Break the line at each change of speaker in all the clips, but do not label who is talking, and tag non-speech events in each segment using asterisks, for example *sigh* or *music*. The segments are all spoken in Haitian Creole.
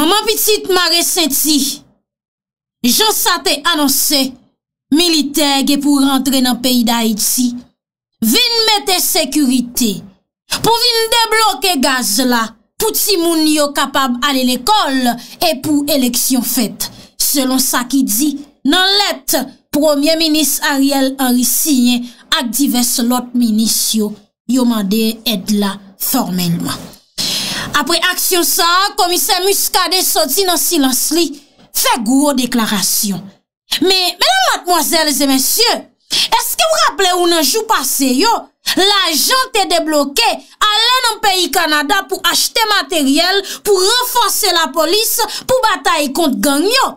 Maman pitit ma resenti, jonsate anonse, militege pou rentre nan peyi da iti, vin mette sekurite pou vin debloke gaz la pou ti moun yo kapab ale l'ekol e pou eleksyon fet. Selon sa ki di, nan let, premier minis Ariel Henry Signe akdives lot minis yo yo mande edla formenwa. apre aksyon sa, komisè muskade soti nan silans li, fè gwo deklarasyon. Men, menan matmozèl zè mensyè, eske w rapple ou nan jou pasè yo, la jante te deblokè, alè nan peyi Kanada pou achte materyèl, pou renfonse la polis, pou batay kont gang yo.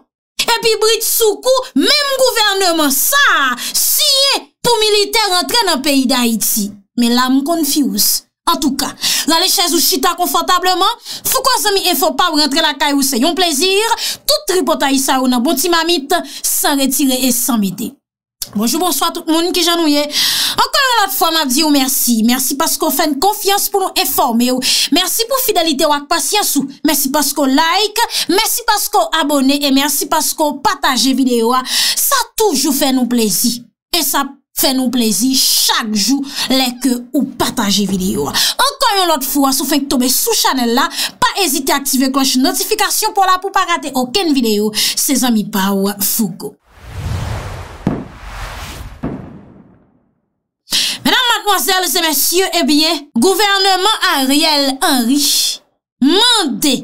Epi Brit Soukou, menm gouvernement sa, siye pou militer rentre nan peyi Daïti. Men la m konfius. En tou ka, la le chèz ou chita konfantableman, fou kwa zemi e fò pa ou rentre la kay ou se yon plezir, tout tripotay sa ou nan bonti mamit, san retire e san mide. Bonjou, bonsoit, mouni ki janouye. Enkwère la fòm avdi ou mersi, mersi paskou fèn konfians pou nou eforme ou, mersi pou fidelite ou ak pasyans ou, mersi paskou like, mersi paskou abone e mersi paskou pataje videyo a, sa toujou fèn ou plezir. E sa plezir. Fè nou plezi chak jou Lèk ou patajé videyo Enkoyon lot fwa sou fèk tobe sou chanel la Pa ezite aktive kloche notifikasyon Po la pou pa rate oken videyo Se zan mi pa ou fugo Mèdam mankwazèl se mèsyè Ebyè, gouvernement Ariel Henry Mandè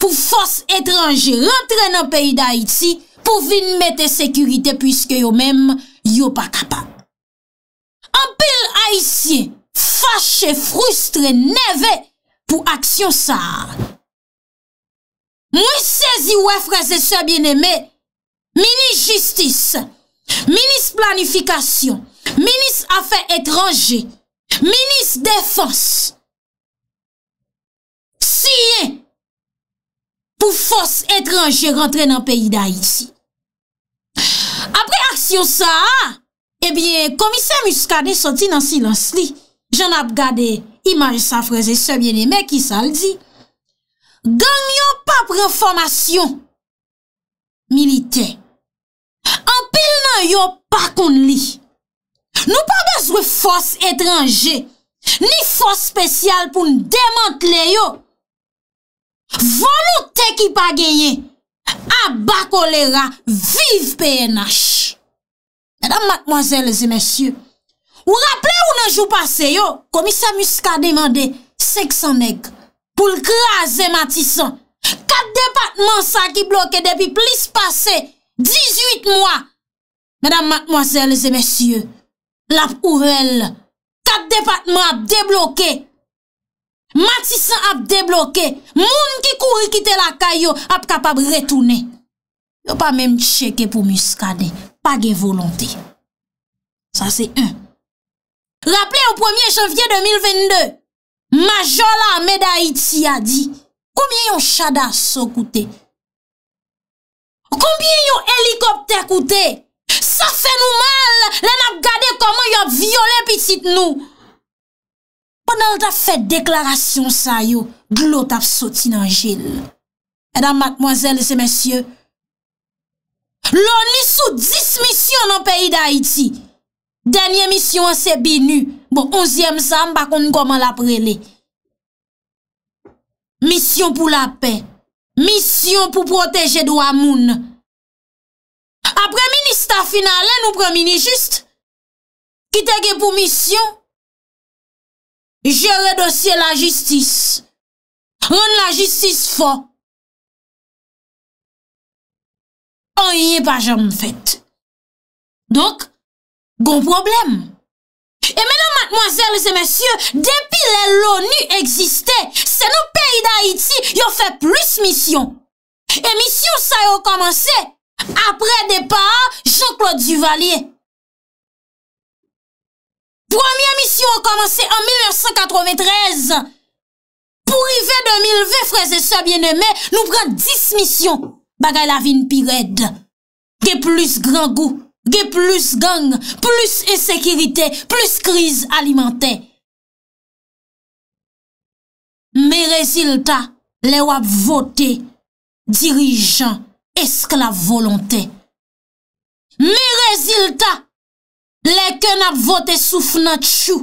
Pou fòs etranjè Rentrè nan peyi d'Haïti Pou vin metè sekurite Pou fèk yo mèm yo pa kapak Ampèl haïsye fache, frustre, neve pou aksyon sa a. Mwen sezi wè fraze sebyen eme, minis jistis, minis planifikasyon, minis afe etranje, minis defans, siye pou fos etranje rentre nan peyi da aïsi. Apre aksyon sa a, Ebyen, komisè muskade soti nan silans li, jen ap gade imaj safreze sebyen e mek ki sal di, ganyon pa preformasyon milite, anpil nan yo pa koun li. Nou pa bezwe fos etranje, ni fos spesyal pou n demente le yo. Volo te ki pa genye, abakolera, viv PNH. Madame, mademoiselle, les messieurs, ou rappelez ou nan jou passe yo, komisè Musca demandè 500 neg pou l'krasè Matisson. Kat depatman sa ki bloke depi plis passe 18 mois. Madame, mademoiselle, les messieurs, la pourel, kat depatman ap debloke, Matisson ap debloke, moun ki kouri kite la kayo ap kapab retounè. Yo pa men cheke pou Musca dey. pa gen volonté. Sa se un. Rappele ou premier janvier 2022, Majola Meda Iti a di, koumye yon chada so koute? Koumye yon helikopter koute? Sa fe nou mal! Len ap gade koumye yon viole pitit nou! Ponan ta fet deklarasyon sa yo, glot ap soti nan jil. Edan matmozèl se mèsyè, loni 10 misyon nan peyi d'Haïti Denye misyon an se binu Bon, onzièm zan pa
kon koman la prele Misyon pou la pe Misyon pou proteje do amoun Apre ministè finalè nou premini jist Kitege pou misyon Je redosye la jistis Moun la jistis fò Y e pa jom fèt Donk, goun problem E menan matmoazèl Lise mèsyè,
depi lè l'ONU Eksistè, se nou peyi Da Haiti, yon fè plus
misyon E misyon sa yon komanse Apre depa Jean-Claude Duvalier Premier misyon komanse en 1993 Pou rive 2020, freze se Bienemè,
nou prè 10 misyon Bagay la vin pi red, ge plis gran gou,
ge plis gang, plis esekirite, plis kriz alimante. Me rezilta, le wap vote dirijan eskla volante. Me rezilta, le ken ap vote souf nan tchou.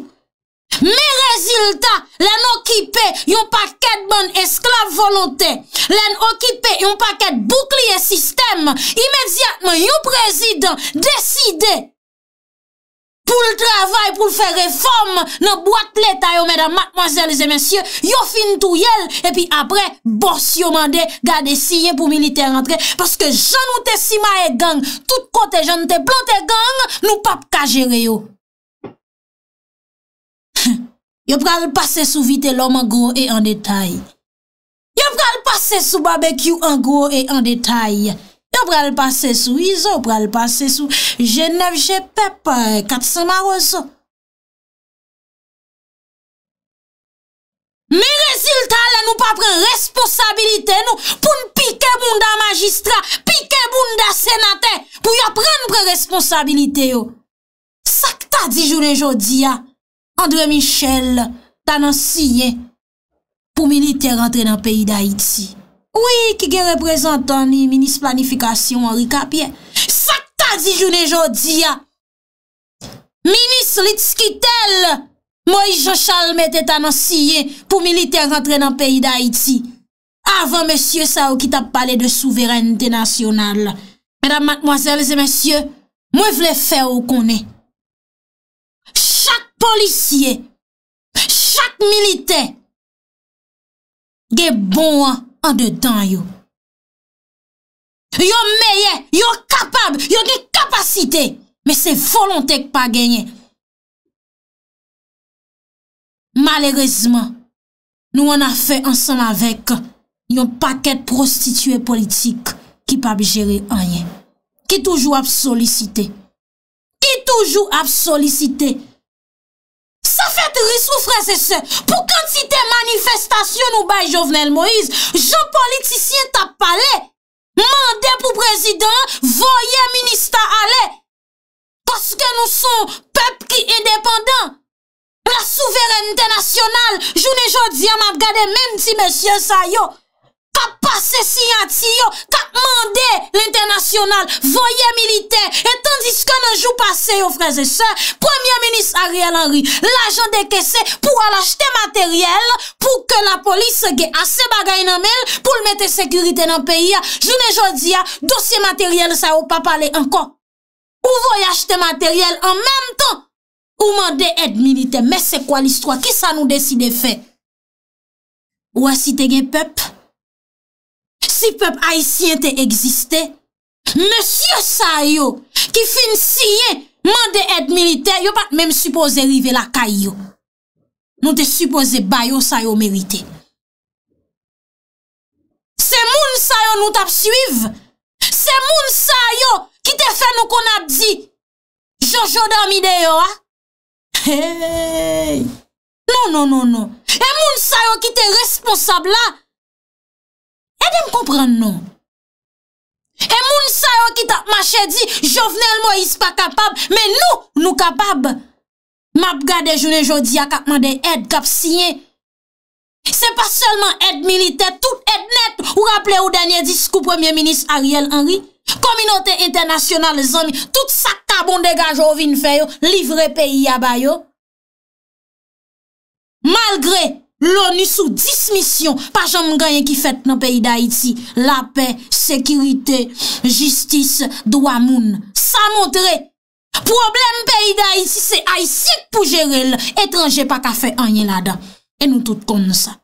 Me
rezilta, lè n'okipe yon paket moun esklav volonté, lè n'okipe yon paket boukli e sistem, imedziatman yon prezident deside pou l'travay pou l'fè reforme nan boit l'Etat yon mèdam, mademoiselles et messieurs, yon fin tou yel, epi apre, bors yon mande
gade si yon pou milite rentre, paske jan ou te sima e gang, tout kote jan ou te plante gang, nou pap kajere yo. Yo pral pase sou vite lom an gro e an detay. Yo pral pase sou
babe kyou an gro e an detay. Yo pral pase sou izo, pral pase sou
jenev, jepep, katsa maroso. Me reziltan la nou pa pren responsabilite nou
pou n'pikeboun da magistra, pikeboun da senate pou yo pren pren responsabilite yo. Sakta di jounen jodi ya. Andre Michel tanansiye pou militer rentre nan peyi d'Haïti. Oui, ki gen reprezentan ni minis planifikasyon Henri Capier. Sakta di joun e jodi ya. Minis litskitel. Moi, Jean-Charles mette tanansiye pou militer rentre nan peyi d'Haïti. Avant, monsieur, sa ou ki tap pale de souveranite nasyonal. Madame, mademoiselles et messieurs,
moi vle fè ou konè. Polisye, chak milite, ge bon an de dan yo. Yo meye, yo kapab, yo ge kapasite, me se folontek pa genye. Malerezman, nou an a fe ansan avek yon paket
prostituye politik ki pa bi jere anyen. Ki toujou ap solisite. Ki toujou ap solisite. risou fre se se. Pou kantite manifestasyon nou bay Jovenel Moïse, joun politisyen tap pale, mande pou prezident, voye ministar ale. Paske nou son pep ki edependant. La souverenite nasyonal, joun e jodi an ap gade, men ti mensyen sa yo. pa pase si yati yo, ka mande l'internasyonal, voye milite, et tandis kon anjou pase yo freze se, Premier Ministre Ariel Henry, l'ajon de kese, pou al achete materiel, pou ke la polis ge ase bagay nanmel, pou l mette sekurite nan peyi ya, jounen jodi ya, dosye materiel sa ou pa pale ankon, ou
voye achete materiel anmen ton, ou mande ed milite, me se kwa l istwa, ki sa nou deside fe? Ou asite ge pep? Si pep haisyen te egziste, monsye sa yo ki fin
siye mande et milite, yo pat menm suppose rive la kay yo. Non te suppose bayo sa yo merite. Se moun sa yo nou tap suive, se moun sa yo ki te fe nou kon ap di,
jon jodan mi de yo a. Hey! Non, non, non, non. E moun sa yo ki te responsable a, Kèm kompren nou? E moun sa yo ki tak ma chè di, jovenel mo yis
pa kapab, men nou nou kapab. Mab gade jounen jodi a kapman de ed, kap sinye. Se pa selman ed milite, tout ed net. Ou rappele ou denye disku premier minis Ariel Henry, kominote internasyonal zomi, tout sa kabon de ganj ou vin fè yo, livre peyi yabay yo. Malgre, louni sou dismisyon pa jom ganyan ki fet nan peyi da iti la pey, sekirite jistis, do amoun sa montre
problem peyi da iti se a yisik pou jere l, etranje pa ka fe anye lada, e nou tout kon sa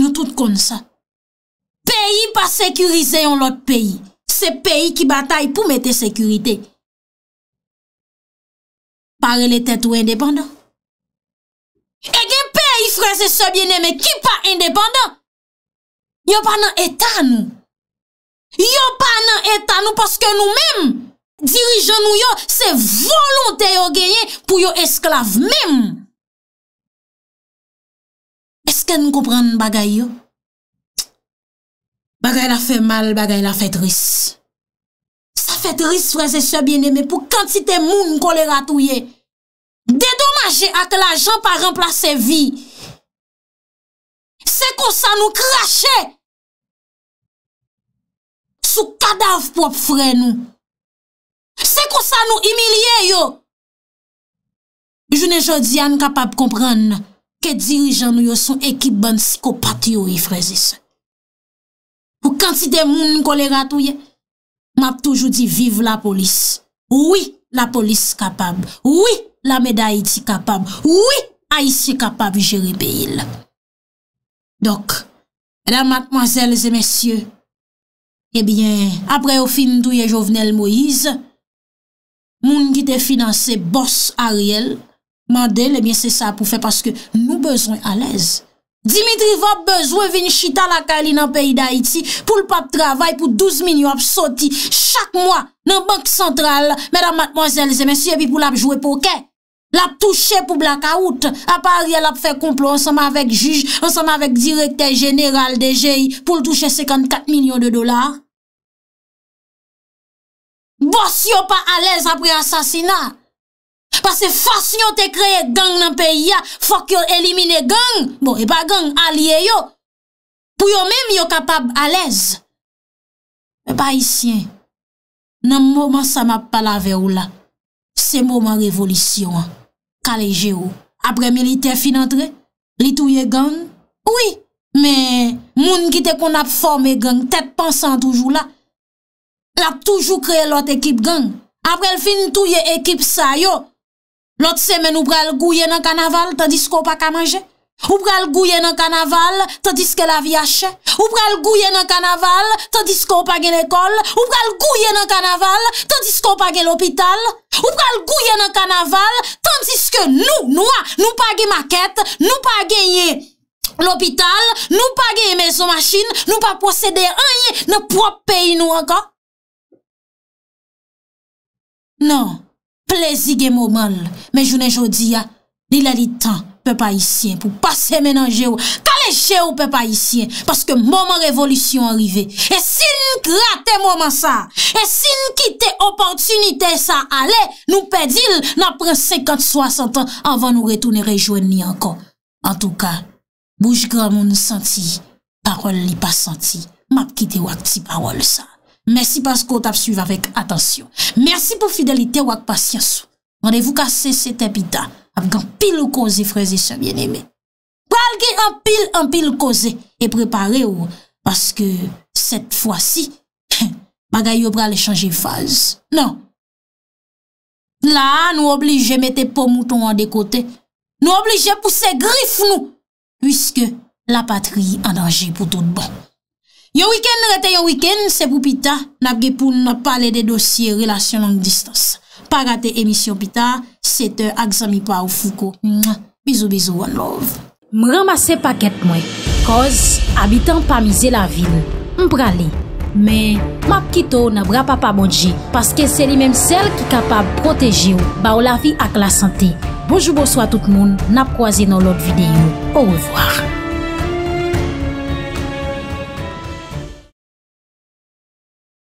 nou tout kon sa peyi pa sekirize yon lot peyi se peyi ki batay pou mette sekirite pare le tetou indepanda e gen freze sebyen eme ki pa independant yo pa nan etan nou yo pa nan etan nou paske nou men dirijen nou yo se volonte yo genyen pou yo esklav men eske nou koupren bagay yo bagay la fe mal bagay la fe tris sa fe tris freze
sebyen eme pou kantite moun kolera touye dedomaje ak la jan
pa remplace vi se kon sa nou krashe sou kadav pop fre nou se kon sa nou imilye yo jounen jodi an kapab
kompren ke dirijan nou yo son ekip ban psikopati yo yi frezise pou kantide moun kon le ratou ye map toujou di vive la polis oui la polis kapab oui la meda iti kapab oui a iti kapab oui jerebe ila Dok, madame, mademoiselles et messieurs, ebyen, eh apre ou fin douye jovenel Moïse, moun ki te finanse boss Ariel, mandel, ebyen, eh se sa pou fe, paske nou bezon alèz. Dimitri, vop bezwen vin chita la kali nan peyi d'Haïti, pou l'pap travay, pou 12 min yo ap soti, chak mwa nan bank sentral, madame, mademoiselles et messieurs, ebyen, pou l'ap jwè pokè. l ap touche pou blakaout, apari l ap fe komplo ansama vek juj, ansama vek direkte general de gey, pou l
touche 54 milyon de dolar. Bò si yo pa alez apri asasina, pas se fòs yo te kreye gang nan peyi ya,
fòk yo elimine gang, bon e pa gang, aliye yo, pou yo menm yo kapab alez. E pa isyen, nan mouman sa m ap palave ou la, se mouman revolisyon an, Kalejero, apre milite finantre, li touye gang. Oui, men moun kite kon ap forme gang, tet pansan toujou la. Lap toujou kreye lot ekip gang. Apre l fin touye ekip sa yo, lot semen ou pral gouye nan kanaval tandis ko pa ka manje. Ou pral gouye nan kanaval Tandiske la viache Ou pral gouye nan kanaval Tandiske ou page l'ekol Ou pral gouye nan kanaval Tandiske ou page l'opital Ou pral gouye nan kanaval Tandiske nou, noua, nou page
maket Nou pageye l'opital Nou pageye mezo machin Nou pa procede anye Nè prop peyi nou anka Non, plezi gen mou mal Me jounen jodi ya Li la li tan
Pe pa isyen pou pase menanje ou. Kale che ou pe pa isyen. Paske momen revolutyon arrive. E sin klate momen sa. E sin kite oportunite sa ale. Nou pedil nan pren 50-60 an. Anvan nou retounen rejwen ni ankon. An tou ka. Bouj gran moun senti. Parol li pa senti. Map kite wak ti parol sa. Mersi pasko tap suive avek atensyon. Mersi pou fidelite wak pasyansou. nan de vou kase sete pita, ap gen pil ou koze freze se mjen eme. Pral gen an pil, an pil koze, e prepare ou, paske sete fwa si, magay *laughs* yo pral e chanje faze. Nan, la nou oblige mette pomouton an de kote, nou oblige puse grif nou, pwiske la patri an danje pou tout bon. Yo wikend rete yo wikend, se pou pita, nap gen pou nou pale de dosye relasyon lang distanse. Parate emisyon pita, sete ak zami pa ou fouko. Bizou, bizou, one love. M ramase paket mwen, koz abitan pa mize la vin, m prale. Men, map kito na bra pa pa modje, paske se li menm sel ki kapab proteji ou, ba ou la vi ak la sante. Bojou, bojou a tout moun, nap kwa
zi nou lot videyo. Ou revoar.